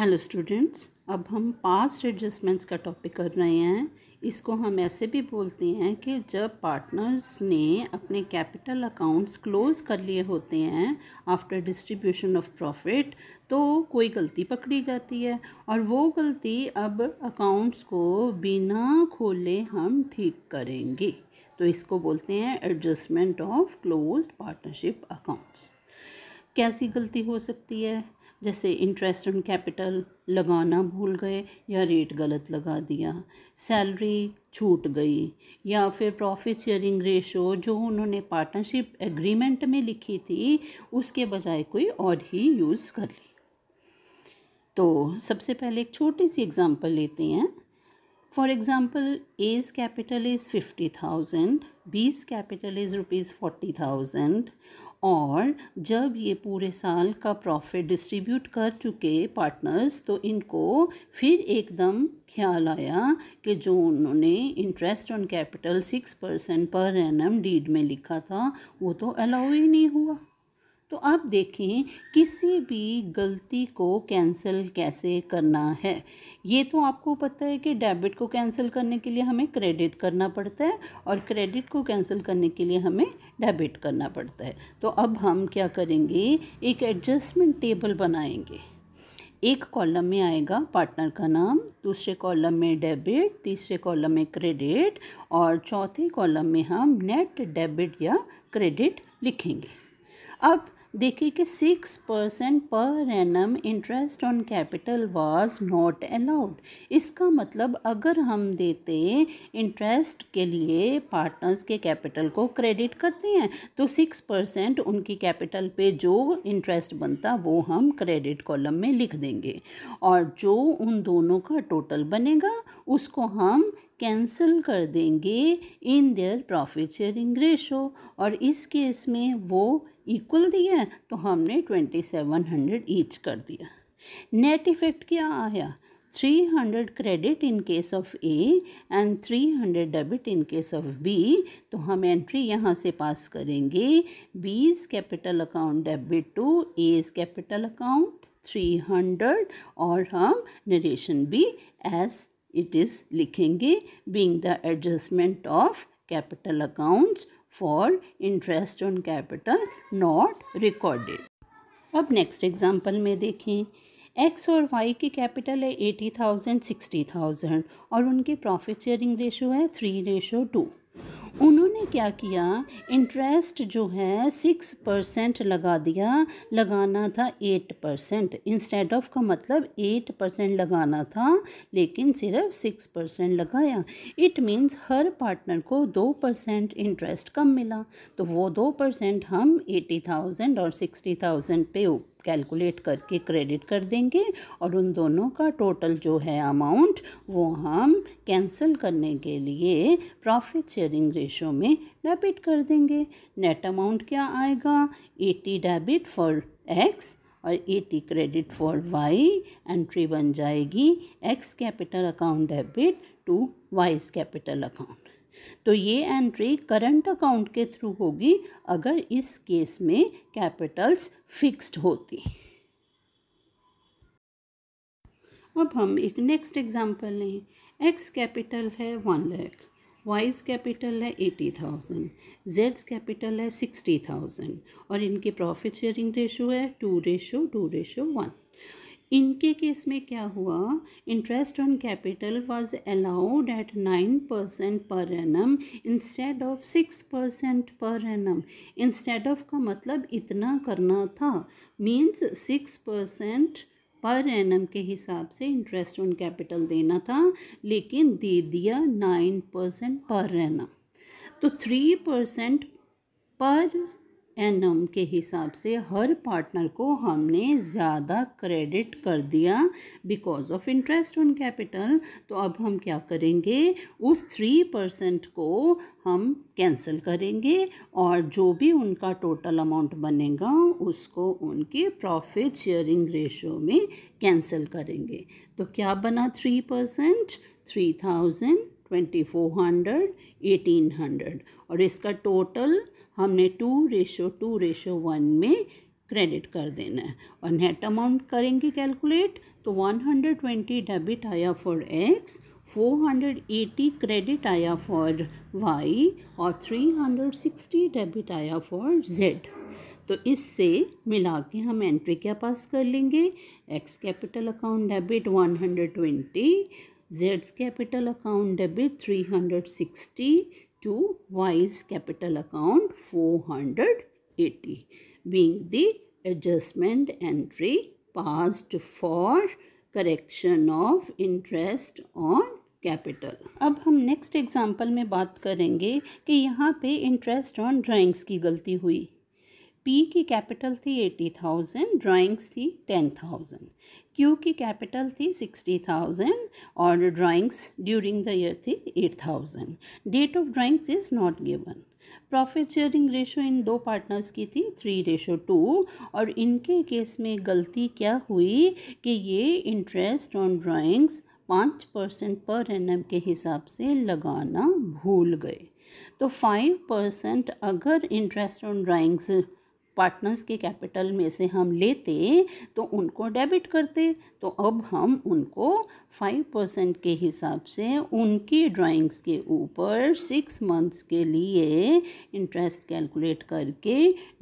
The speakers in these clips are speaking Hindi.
हेलो स्टूडेंट्स अब हम पास्ट एडजस्टमेंट्स का टॉपिक कर रहे हैं इसको हम ऐसे भी बोलते हैं कि जब पार्टनर्स ने अपने कैपिटल अकाउंट्स क्लोज़ कर लिए होते हैं आफ्टर डिस्ट्रीब्यूशन ऑफ प्रॉफिट तो कोई गलती पकड़ी जाती है और वो गलती अब अकाउंट्स को बिना खोले हम ठीक करेंगे तो इसको बोलते हैं adjustment of close partnership accounts कैसी गलती हो सकती है जैसे इंटरेस्ट ऑन कैपिटल लगाना भूल गए या रेट गलत लगा दिया सैलरी छूट गई या फिर प्रॉफिट शेयरिंग रेशो जो उन्होंने पार्टनरशिप एग्रीमेंट में लिखी थी उसके बजाय कोई और ही यूज़ कर ली तो सबसे पहले एक छोटी सी एग्जांपल लेते हैं for example A's capital is fifty thousand B's capital is rupees forty thousand और जब ये पूरे साल का प्रॉफिट डिस्ट्रीब्यूट कर चुके पार्टनर्स तो इनको फिर एकदम ख्याल आया कि जो उन्होंने interest on capital six percent per annum deed में लिखा था वो तो अलाउ ही नहीं हुआ तो आप देखें किसी भी गलती को कैंसिल कैसे करना है ये तो आपको पता है कि डेबिट को कैंसिल करने के लिए हमें क्रेडिट करना पड़ता है और क्रेडिट को कैंसिल करने के लिए हमें डेबिट करना पड़ता है तो अब हम क्या करेंगे एक एडजस्टमेंट टेबल बनाएंगे एक कॉलम में आएगा पार्टनर का नाम दूसरे कॉलम में डेबिट तीसरे कॉलम में क्रेडिट और चौथे कॉलम में हम नेट डेबिट या क्रेडिट लिखेंगे अब देखिए कि six percent per annum interest on capital was not allowed इसका मतलब अगर हम देते इंटरेस्ट के लिए पार्टनर्स के कैपिटल को क्रेडिट करते हैं तो सिक्स परसेंट उनकी कैपिटल पे जो इंटरेस्ट बनता वो हम क्रेडिट कॉलम में लिख देंगे और जो उन दोनों का टोटल बनेगा उसको हम कैंसिल कर देंगे in their profit sharing ratio और इस केस में वो इक्वल दिया तो हमने ट्वेंटी सेवन हंड्रेड ईच कर दिया नेट इफ़ेक्ट क्या आया three hundred credit in case of A and three hundred debit in case of B तो हम एंट्री यहाँ से पास करेंगे B's capital account debit to A's capital account three hundred और हम नरेशन भी एस इट इज़ लिखेंगे being the adjustment of capital accounts for interest on capital not recorded अब नेक्स्ट एग्जाम्पल में देखें एक्स और वाई की कैपिटल है एटी थाउजेंड सिक्सटी थाउजेंड और उनकी प्रॉफिट शेयरिंग रेशो है थ्री रेशो टू उन ने क्या किया इंटरेस्ट जो है सिक्स परसेंट लगा दिया लगाना था एट परसेंट इंस्टेड ऑफ का मतलब एट परसेंट लगाना था लेकिन सिर्फ सिक्स परसेंट लगाया इट मीन्स हर पार्टनर को दो परसेंट इंटरेस्ट कम मिला तो वो दो परसेंट हम एटी थाउजेंड और सिक्सटी थाउजेंड पे ऊपर कैलकुलेट करके क्रेडिट कर देंगे और उन दोनों का टोटल जो है अमाउंट वो हम कैंसिल करने के लिए प्रॉफिट शेयरिंग रेशो में डेबिट कर देंगे नेट अमाउंट क्या आएगा एटी डेबिट फॉर एक्स और eighty credit for Y entry बन जाएगी X capital account debit to Y's capital account तो ये एंट्री करंट अकाउंट के थ्रू होगी अगर इस केस में कैपिटल्स फिक्स्ड होती अब हम एक नेक्स्ट एग्जांपल लें एक्स कैपिटल है वन लैख वाइज कैपिटल है एटी थाउजेंड जेड्स कैपिटल है सिक्सटी थाउजेंड और इनके प्रॉफिट शेयरिंग रेशो है two ratio two ratio one इनके केस में क्या हुआ interest on capital was allowed at nine percent per annum instead of six percent per annum instead of का मतलब इतना करना था means six percent per annum के हिसाब से इंटरेस्ट ऑन कैपिटल देना था लेकिन दे दिया नाइन परसेंट पर एनम तो three percent per annum के हिसाब से हर पार्टनर को हमने ज़्यादा क्रेडिट कर दिया because of interest on capital तो अब हम क्या करेंगे उस थ्री परसेंट को हम कैंसिल करेंगे और जो भी उनका टोटल अमाउंट बनेगा उसको उनके प्रॉफिट शेयरिंग रेशो में कैंसिल करेंगे तो क्या बना three percent three thousand twenty four hundred eighteen hundred और इसका टोटल हमने two ratio two ratio one में क्रेडिट कर देना है और नेट अमाउंट करेंगे कैलकुलेट तो वन हंड्रेड ट्वेंटी डेबिट आया for X four hundred eighty credit आया फॉर वाई और थ्री हंड्रेड सिक्सटी डेबिट आया फॉर जेड तो इससे मिला के हम एंट्री क्या पास कर लेंगे X capital account debit one hundred twenty जेड्स capital account debit three hundred sixty to account capital account 480 being the adjustment entry passed for correction of interest on capital अब हम नेक्स्ट एग्जाम्पल में बात करेंगे कि यहाँ पे इंटरेस्ट ऑन ड्राइंग्स की गलती हुई पी की कैपिटल थी एटी थाउजेंड ड्राइंग्स थी टेन थाउजेंड क्यू की कैपिटल थी सिक्सटी थाउजेंड और ड्राइंग्स ड्यूरिंग द ईयर थी eight thousand date of drawings is not given profit sharing ratio इन दो पार्टनर्स की थी थ्री रेशो टू और इनके केस में गलती क्या हुई कि ये इंटरेस्ट ऑन ड्राइंग्स पाँच परसेंट पर एन के हिसाब से लगाना भूल गए तो फाइव परसेंट अगर इंटरेस्ट ऑन ड्राइंग्स पार्टनर्स के कैपिटल में से हम लेते तो उनको डेबिट करते तो अब हम उनको फाइव परसेंट के हिसाब से उनकी ड्राइंग्स के ऊपर सिक्स मंथ्स के लिए इंटरेस्ट कैलकुलेट करके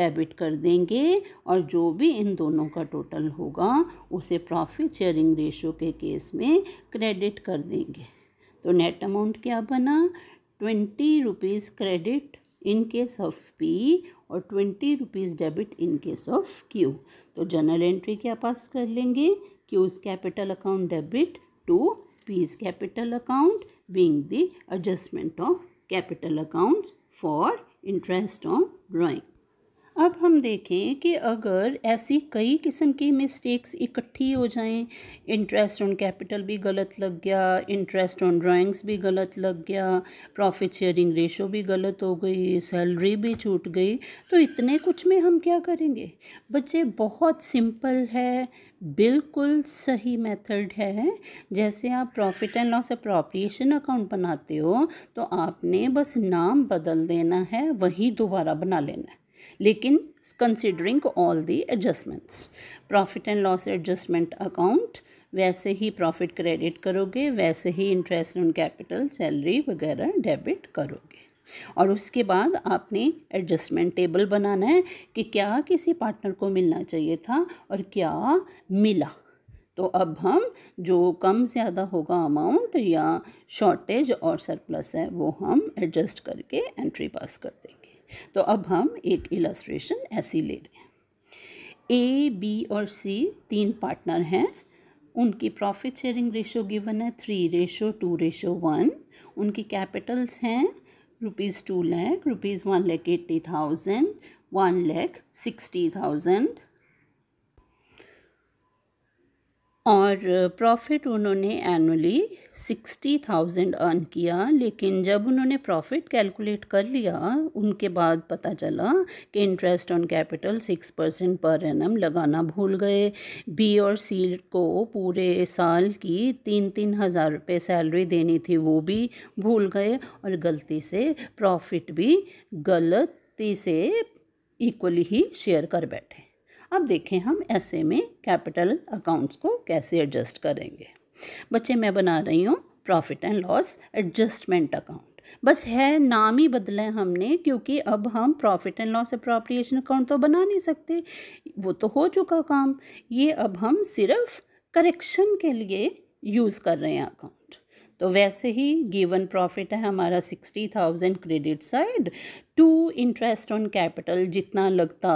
डेबिट कर देंगे और जो भी इन दोनों का टोटल होगा उसे प्रॉफिट शेयरिंग रेशो के केस में क्रेडिट कर देंगे तो नेट अमाउंट क्या बना twenty rupees credit in case of P और twenty rupees debit in case of Q तो जनरल एंट्री क्या पास कर लेंगे Q's capital account debit to P's capital account being the adjustment of capital accounts for interest on drawing अब हम देखें कि अगर ऐसी कई किस्म की मिस्टेक्स इकट्ठी हो जाएं इंटरेस्ट ऑन कैपिटल भी गलत लग गया इंटरेस्ट ऑन ड्राइंग्स भी गलत लग गया प्रॉफिट शेयरिंग रेशो भी गलत हो गई सैलरी भी छूट गई तो इतने कुछ में हम क्या करेंगे बच्चे बहुत सिंपल है बिल्कुल सही मेथड है जैसे आप profit and loss appropriation account बनाते हो तो आपने बस नाम बदल देना है वही दोबारा बना लेना है लेकिन considering all the adjustments profit and loss adjustment account वैसे ही प्रॉफिट क्रेडिट करोगे वैसे ही इंटरेस्ट ऑन कैपिटल सैलरी वगैरह डेबिट करोगे और उसके बाद आपने एडजस्टमेंट टेबल बनाना है कि क्या किसी पार्टनर को मिलना चाहिए था और क्या मिला तो अब हम जो कम ज़्यादा होगा अमाउंट या शॉर्टेज और सरप्लस है वो हम एडजस्ट करके एंट्री पास कर देंगे तो अब हम एक इलस्ट्रेशन ऐसी ले रहे हैं ए बी और सी तीन पार्टनर हैं उनकी प्रॉफिट शेयरिंग रेशो गिवन है three ratio two ratio one उनकी कैपिटल्स हैं rupees two lakh rupees one lakh eighty thousand one lakh sixty thousand और प्रॉफिट उन्होंने एनुअली सिक्सटी थाउजेंड अर्न किया लेकिन जब उन्होंने प्रॉफिट कैलकुलेट कर लिया उनके बाद पता चला कि interest on capital six percent per annum लगाना भूल गए बी और सी को पूरे साल की तीन तीन हज़ार रुपये सैलरी देनी थी वो भी भूल गए और गलती से प्रॉफिट भी गलती से इक्वली ही शेयर कर बैठे अब देखें हम ऐसे में कैपिटल अकाउंट्स को कैसे एडजस्ट करेंगे बच्चे मैं बना रही हूँ profit and loss adjustment account बस है नाम ही बदला है हमने क्योंकि अब हम profit and loss appropriation account तो बना नहीं सकते वो तो हो चुका काम ये अब हम सिर्फ करेक्शन के लिए यूज़ कर रहे हैं अकाउंट तो वैसे ही गिवन प्रॉफिट है हमारा sixty thousand credit side to interest on capital जितना लगता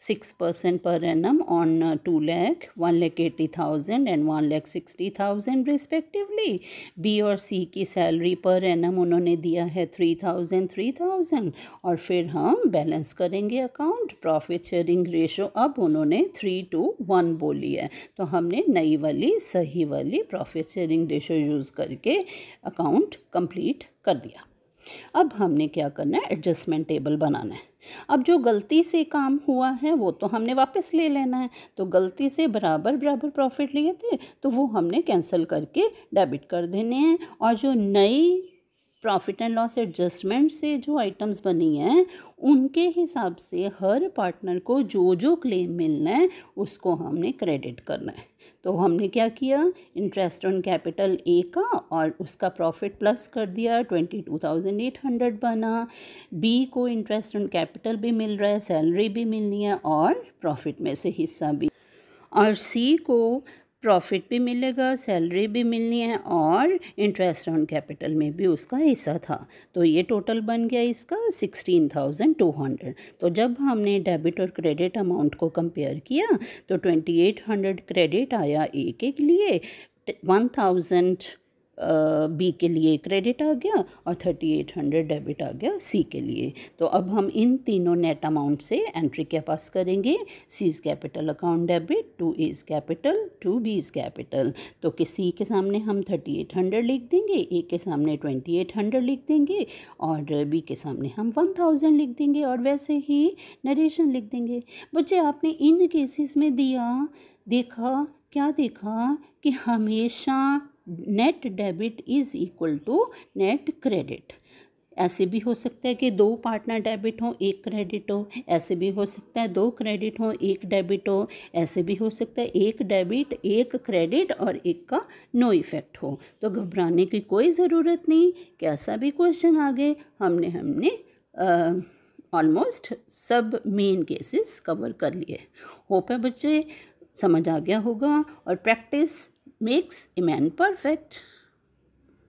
six percent per annum on two lakh one lakh eighty thousand and one lakh sixty thousand respectively B और सी की सैलरी पर एन एम उन्होंने दिया है थ्री थाउजेंड थ्री थाउजेंड और फिर हम बैलेंस करेंगे अकाउंट प्रॉफिट शेयरिंग रेशो अब उन्होंने थ्री टू वन बोली है तो हमने नई वाली सही वाली प्रॉफिट शेयरिंग रेशो यूज़ करके अकाउंट कंप्लीट कर दिया अब हमने क्या करना है एडजस्टमेंट टेबल बनाना है अब जो गलती से काम हुआ है वो तो हमने वापस ले लेना है तो गलती से बराबर बराबर प्रॉफिट लिए थे तो वो हमने कैंसिल करके डेबिट कर देने हैं और जो नई प्रॉफिट एंड लॉस एडजस्टमेंट से जो आइटम्स बनी हैं उनके हिसाब से हर पार्टनर को जो जो क्लेम मिलना है उसको हमने क्रेडिट करना है तो हमने क्या किया इंटरेस्ट ऑन कैपिटल ए का और उसका प्रॉफिट प्लस कर दिया twenty two thousand eight hundred बना बी को इंटरेस्ट ऑन कैपिटल भी मिल रहा है सैलरी भी मिलनी है और प्रॉफिट में से हिस्सा भी और सी को प्रॉफिट भी मिलेगा सैलरी भी मिलनी है और इंटरेस्ट ऑन कैपिटल में भी उसका हिस्सा था तो ये टोटल बन गया इसका सिक्सटीन थाउजेंड टू हंड्रेड तो जब हमने डेबिट और क्रेडिट अमाउंट को कंपेयर किया तो ट्वेंटी एट हंड्रेड क्रेडिट आया एक एक लिए वन थाउजेंड बी के लिए क्रेडिट आ गया और थर्टी एट हंड्रेड डेबिट आ गया सी के लिए तो अब हम इन तीनों नेट अमाउंट से एंट्री क्या पास करेंगे C's capital account debit to is capital to B's capital तो कि सी के सामने हम थर्टी एट हंड्रेड लिख देंगे ए के सामने ट्वेंटी एट हंड्रेड लिख देंगे और बी के सामने हम वन थाउजेंड लिख देंगे और वैसे ही नरेशन लिख देंगे बच्चे आपने इन केसेस में दिया देखा क्या देखा कि हमेशा net debit is equal to net credit ऐसे भी हो सकता है कि दो पार्टनर डेबिट हो एक क्रेडिट हो ऐसे भी हो सकता है दो क्रेडिट हो एक डेबिट हो ऐसे भी हो सकता है एक डेबिट एक क्रेडिट और एक का नो इफ़ेक्ट हो तो घबराने की कोई ज़रूरत नहीं कैसा भी क्वेश्चन आ गए हमने हमने ऑलमोस्ट सब मेन केसेस कवर कर लिए होप है बच्चे समझ आ गया होगा और practice makes a man perfect.